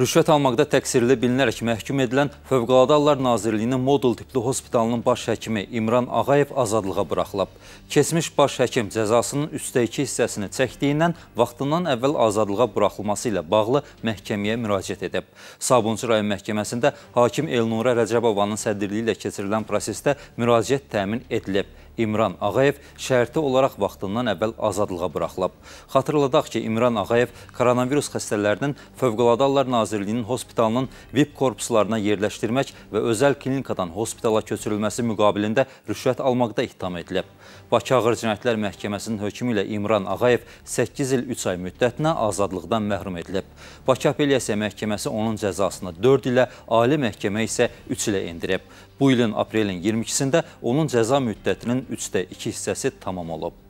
Rüşvət almaqda təqsirli bilinərək məhkum edilən Fövqəladə Hallar Nazirliyinin modul tipli hospitalının baş həkimi İmran Ağayev azadlığa buraxılıb. Keçmiş baş həkim cəzasının üstə iki hissəsini çəkdiyindən vaxtından əvvəl azadlığa buraxılması ilə bağlı məhkəməyə müraciət edib. Sabuncu rayon məhkəməsində hakim Elnura Rəcəbovanın sədrliyi ilə keçirilən prosesdə müraciət təmin edilib. İmran Ağayev şərti olaraq vaxtından əvvəl azadlığa buraxılıb. Xatırladaq ki, İmran Ağayev koronavirus xəstələrinin Fövqəladə Hallar Nazirliyinin Nazirliyinin hospitalının VIP korpuslarına yerləşdirmək və özəl klinikadan hospitala köçürülməsi müqabilində rüşvət almaqda ittiham edilib. Bakı Ağır Cinayətlər Məhkəməsinin hökmü ilə İmran Ağayev 8 il 3 ay müddətinə azadlıqdan məhrum edilib. Bakı Apellyasiya Məhkəməsi onun cəzasını 4 ilə, Ali Məhkəmə isə 3 ilə endirib. Bu ilin aprelin 22-sində onun cəza müddətinin 3-də 2 hissəsi tamam olub.